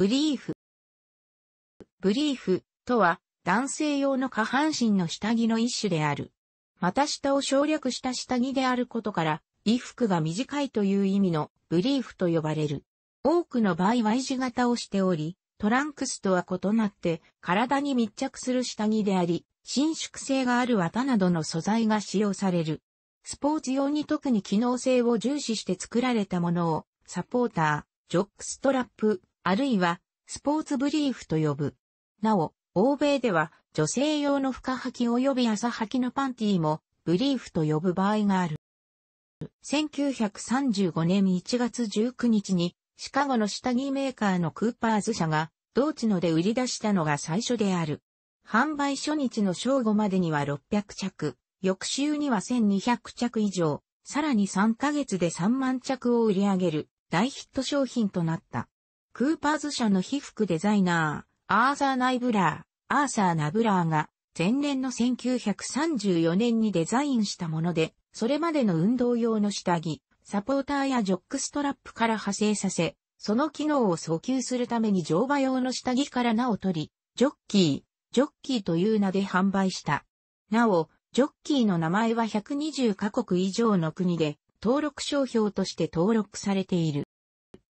ブリーフ。ブリーフとは男性用の下半身の下着の一種である。股下を省略した下着であることから、衣服が短いという意味のブリーフと呼ばれる。多くの場合は Y 字型をしており、トランクスとは異なって体に密着する下着であり、伸縮性がある綿などの素材が使用される。スポーツ用に特に機能性を重視して作られたものを、サポーター、ジョックストラップ、あるいは、スポーツブリーフと呼ぶ。なお、欧米では、女性用の深履き及び朝履きのパンティも、ブリーフと呼ぶ場合がある。1935年1月19日に、シカゴの下着メーカーのクーパーズ社が、同地ので売り出したのが最初である。販売初日の正午までには600着、翌週には1200着以上、さらに3ヶ月で3万着を売り上げる大ヒット商品となった。クーパーズ社の被服デザイナー、アーサー・ナイブラー、アーサー・ナブラーが、前年の1934年にデザインしたもので、それまでの運動用の下着、サポーターやジョックストラップから派生させ、その機能を訴求するために乗馬用の下着から名を取り、ジョッキー、ジョッキーという名で販売した。なお、ジョッキーの名前は120カ国以上の国で登録商標として登録されている。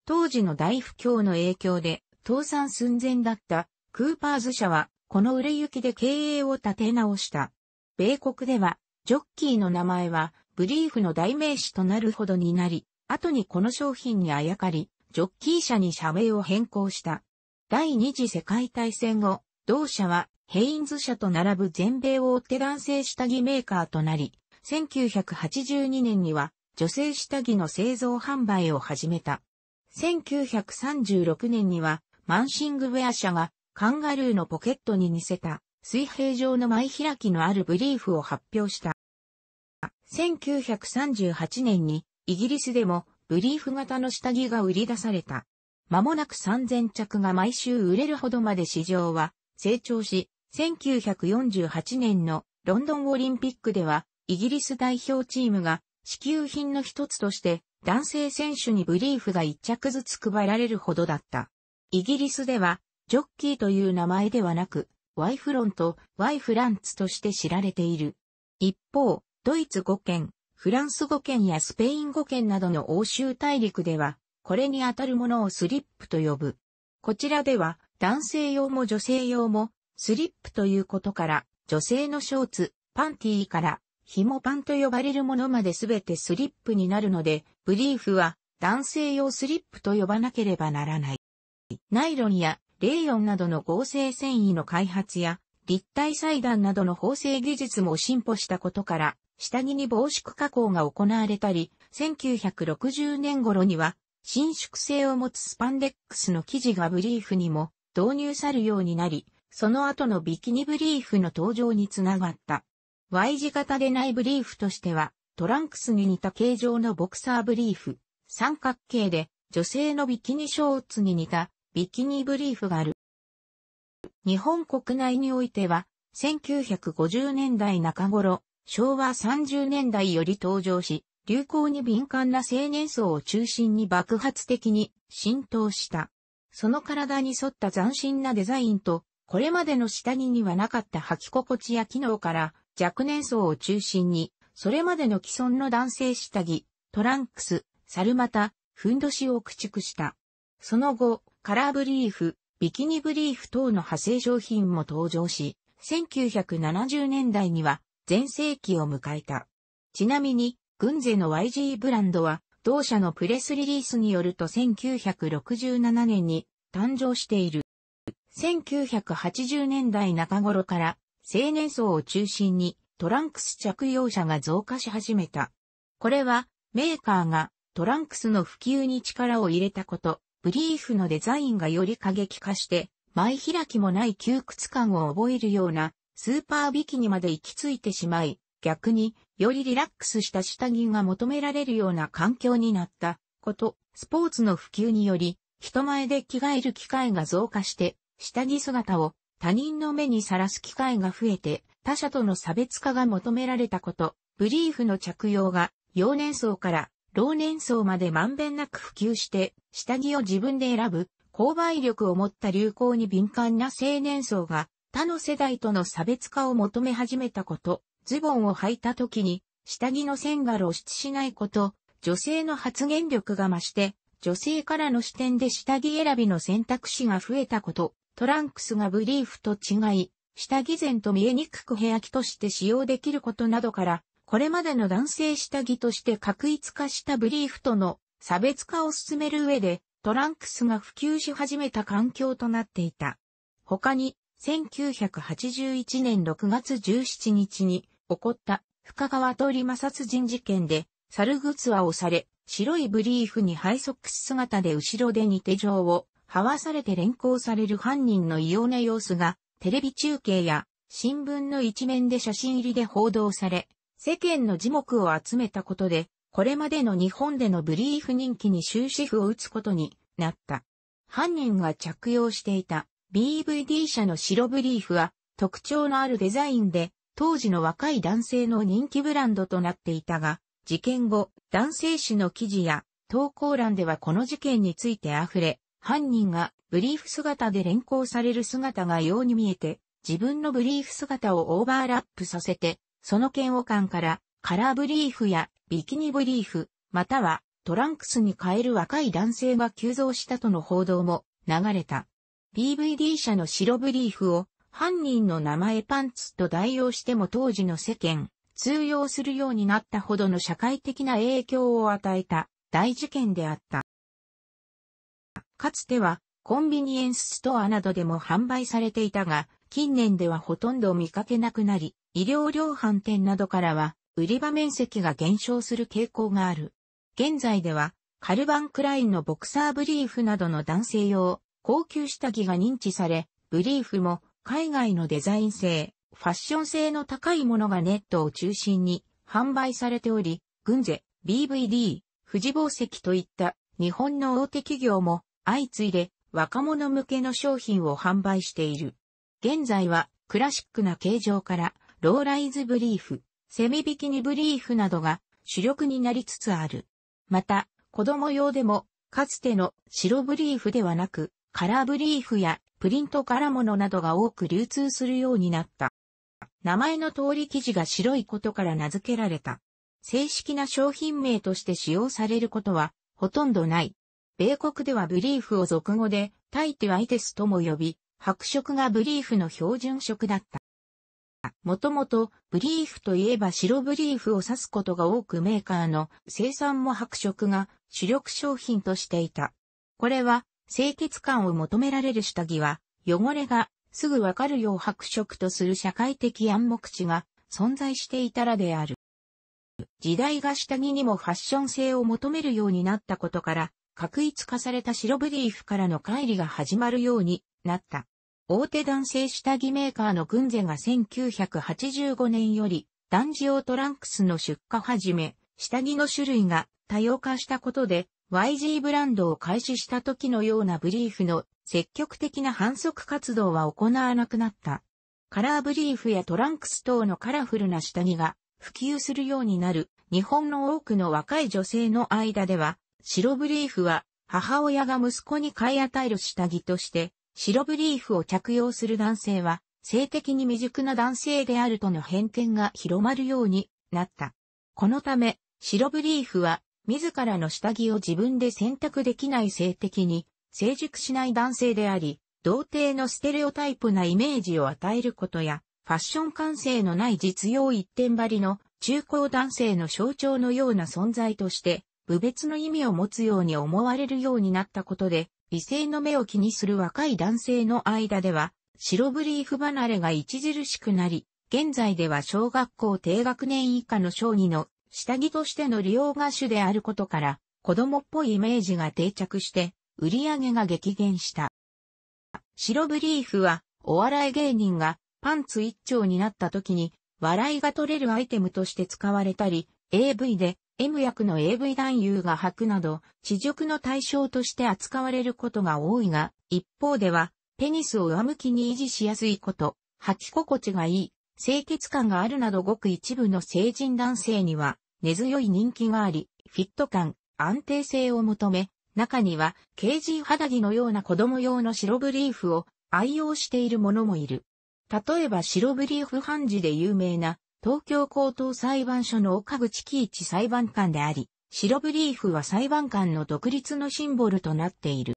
当時の大不況の影響で倒産寸前だったクーパーズ社はこの売れ行きで経営を立て直した。米国ではジョッキーの名前はブリーフの代名詞となるほどになり、後にこの商品にあやかり、ジョッキー社に社名を変更した。第二次世界大戦後、同社はヘインズ社と並ぶ全米を追って男性下着メーカーとなり、1982年には女性下着の製造販売を始めた。1936年には、マンシングウェア社が、カンガルーのポケットに似せた、水平状の前開きのあるブリーフを発表した。1938年に、イギリスでも、ブリーフ型の下着が売り出された。間もなく3000着が毎週売れるほどまで市場は成長し、1948年のロンドンオリンピックではイギリス代表チームが支給品の一つとして、男性選手にブリーフが一着ずつ配られるほどだった。イギリスでは、ジョッキーという名前ではなく、ワイフロンとワイフランツとして知られている。一方、ドイツ語県、フランス語県やスペイン語県などの欧州大陸では、これにあたるものをスリップと呼ぶ。こちらでは、男性用も女性用も、スリップということから、女性のショーツ、パンティーから、紐パンと呼ばれるものまで全てスリップになるので、ブリーフは男性用スリップと呼ばなければならない。ナイロンやレイヨンなどの合成繊維の開発や、立体裁断などの縫製技術も進歩したことから、下着に防縮加工が行われたり、1960年頃には、伸縮性を持つスパンデックスの生地がブリーフにも導入さるようになり、その後のビキニブリーフの登場につながった。Y 字型でないブリーフとしては、トランクスに似た形状のボクサーブリーフ、三角形で、女性のビキニショーツに似たビキニブリーフがある。日本国内においては、1950年代中頃、昭和30年代より登場し、流行に敏感な青年層を中心に爆発的に浸透した。その体に沿った斬新なデザインと、これまでの下着にはなかった履き心地や機能から、若年層を中心に、それまでの既存の男性下着、トランクス、サルマタ、ふんどしを駆逐した。その後、カラーブリーフ、ビキニブリーフ等の派生商品も登場し、1970年代には全盛期を迎えた。ちなみに、軍勢の YG ブランドは、同社のプレスリリースによると1967年に誕生している。1980年代中頃から青年層を中心にトランクス着用者が増加し始めた。これはメーカーがトランクスの普及に力を入れたこと、ブリーフのデザインがより過激化して、前開きもない窮屈感を覚えるようなスーパービキにまで行き着いてしまい、逆によりリラックスした下着が求められるような環境になったこと、スポーツの普及により、人前で着替える機会が増加して、下着姿を他人の目にさらす機会が増えて、他者との差別化が求められたこと、ブリーフの着用が、幼年層から老年層までまんべんなく普及して、下着を自分で選ぶ、購買力を持った流行に敏感な青年層が、他の世代との差別化を求め始めたこと、ズボンを履いた時に、下着の線が露出しないこと、女性の発言力が増して、女性からの視点で下着選びの選択肢が増えたこと、トランクスがブリーフと違い、下着前と見えにくく部屋着として使用できることなどから、これまでの男性下着として確一化したブリーフとの差別化を進める上で、トランクスが普及し始めた環境となっていた。他に、1981年6月17日に起こった深川通り摩擦人事件で、猿靴は押をされ、白いブリーフにハイソックス姿で後ろで似手錠をはわされて連行される犯人の異様な様子が、テレビ中継や新聞の一面で写真入りで報道され、世間の耳目を集めたことで、これまでの日本でのブリーフ人気に終止符を打つことになった。犯人が着用していた BVD 社の白ブリーフは特徴のあるデザインで当時の若い男性の人気ブランドとなっていたが、事件後、男性誌の記事や投稿欄ではこの事件について溢れ、犯人がブリーフ姿で連行される姿がように見えて、自分のブリーフ姿をオーバーラップさせて、その嫌悪感からカラーブリーフやビキニブリーフ、またはトランクスに変える若い男性が急増したとの報道も流れた。DVD 社の白ブリーフを犯人の名前パンツと代用しても当時の世間、通用するようになったほどの社会的な影響を与えた大事件であった。かつてはコンビニエンスストアなどでも販売されていたが、近年ではほとんど見かけなくなり、医療量販店などからは売り場面積が減少する傾向がある。現在では、カルバンクラインのボクサーブリーフなどの男性用、高級下着が認知され、ブリーフも海外のデザイン性、ファッション性の高いものがネットを中心に販売されており、グンゼ、BVD、富士宝石といった日本の大手企業も相次いで若者向けの商品を販売している。現在はクラシックな形状からローライズブリーフ、セミビキニブリーフなどが主力になりつつある。また、子供用でもかつての白ブリーフではなくカラーブリーフやプリント柄物などが多く流通するようになった。名前の通り生地が白いことから名付けられた。正式な商品名として使用されることはほとんどない。米国ではブリーフを俗語で、タイティワイテスとも呼び、白色がブリーフの標準色だった。もともと、ブリーフといえば白ブリーフを指すことが多くメーカーの生産も白色が主力商品としていた。これは、清潔感を求められる下着は、汚れがすぐわかるよう白色とする社会的暗黙知が存在していたらである。時代が下着にもファッション性を求めるようになったことから、確一化された白ブリーフからの乖離が始まるようになった。大手男性下着メーカーのグンゼが1985年より男児用トランクスの出荷始め、下着の種類が多様化したことで YG ブランドを開始した時のようなブリーフの積極的な反則活動は行わなくなった。カラーブリーフやトランクス等のカラフルな下着が普及するようになる日本の多くの若い女性の間では白ブリーフは母親が息子に買い与える下着として、白ブリーフを着用する男性は、性的に未熟な男性であるとの偏見が広まるようになった。このため、白ブリーフは、自らの下着を自分で選択できない性的に、成熟しない男性であり、童貞のステレオタイプなイメージを与えることや、ファッション感性のない実用一点張りの中高男性の象徴のような存在として部別の意味を持つように思われるようになったことで、異性の目を気にする若い男性の間では、白ブリーフ離れが著しくなり、現在では小学校低学年以下の小児の下着としての利用が主であることから、子供っぽいイメージが定着して、売り上げが激減した。白ブリーフは、お笑い芸人がパンツ一丁になった時に、笑いが取れるアイテムとして使われたり、AV で M 役の AV 男優が履くなど、恥辱の対象として扱われることが多いが、一方では、ペニスを上向きに維持しやすいこと、履き心地がいい、清潔感があるなどごく一部の成人男性には根強い人気があり、フィット感、安定性を求め、中には KG 肌着のような子供用の白ブリーフを愛用している者もいる。例えば白ブリーフハンジで有名な東京高等裁判所の岡口喜一裁判官であり、白ブリーフは裁判官の独立のシンボルとなっている。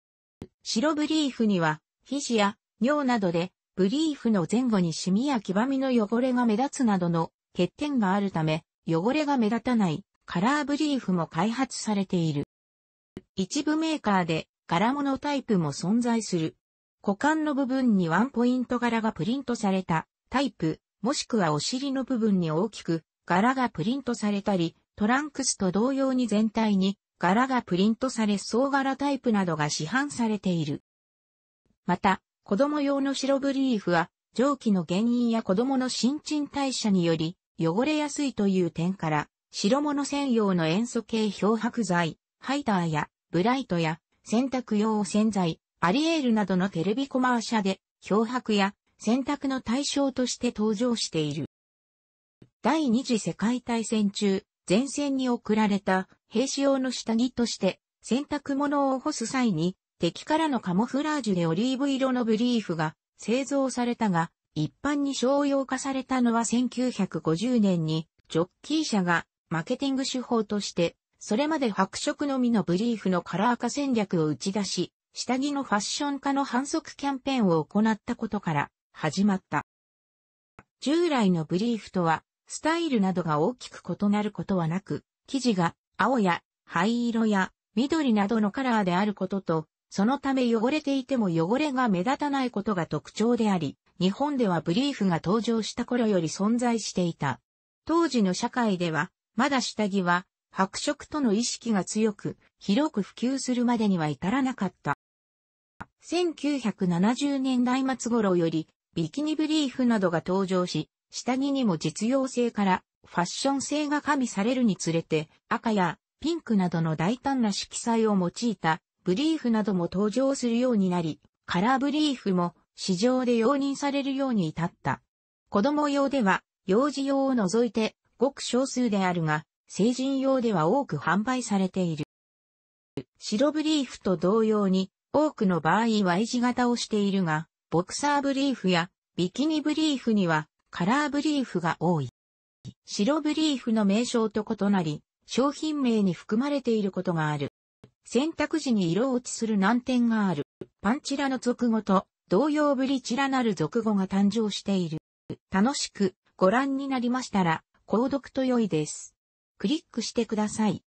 白ブリーフには、皮脂や尿などで、ブリーフの前後にシミや黄ばみの汚れが目立つなどの欠点があるため、汚れが目立たないカラーブリーフも開発されている。一部メーカーで柄物タイプも存在する。股間の部分にワンポイント柄がプリントされたタイプもしくはお尻の部分に大きく柄がプリントされたり、トランクスと同様に全体に柄がプリントされ総柄タイプなどが市販されている。また、子供用の白ブリーフは、蒸気の原因や子供の新陳代謝により汚れやすいという点から、白物専用の塩素系漂白剤、ハイターやブライトや洗濯用洗剤、アリエールなどのテレビコマーシャで漂白や選択の対象として登場している。第二次世界大戦中、前線に送られた兵士用の下着として、洗濯物を干す際に、敵からのカモフラージュでオリーブ色のブリーフが製造されたが、一般に商用化されたのは1950年に、ジョッキー社がマーケティング手法として、それまで白色のみのブリーフのカラー化戦略を打ち出し、下着のファッション化の反則キャンペーンを行ったことから、始まった。従来のブリーフとは、スタイルなどが大きく異なることはなく、生地が青や灰色や緑などのカラーであることと、そのため汚れていても汚れが目立たないことが特徴であり、日本ではブリーフが登場した頃より存在していた。当時の社会では、まだ下着は白色との意識が強く、広く普及するまでには至らなかった。1970年代末頃よりビキニブリーフなどが登場し、下着にも実用性からファッション性が加味されるにつれて、赤やピンクなどの大胆な色彩を用いたブリーフなども登場するようになり、カラーブリーフも市場で容認されるように至った。子供用では、幼児用を除いてごく少数であるが、成人用では多く販売されている。白ブリーフと同様に、多くの場合 Y 字型をしているが、ボクサーブリーフやビキニブリーフにはカラーブリーフが多い。白ブリーフの名称と異なり、商品名に含まれていることがある。選択時に色落ちする難点がある。パンチラの俗語と同様ブリチラなる俗語が誕生している。楽しくご覧になりましたら、購読と良いです。クリックしてください。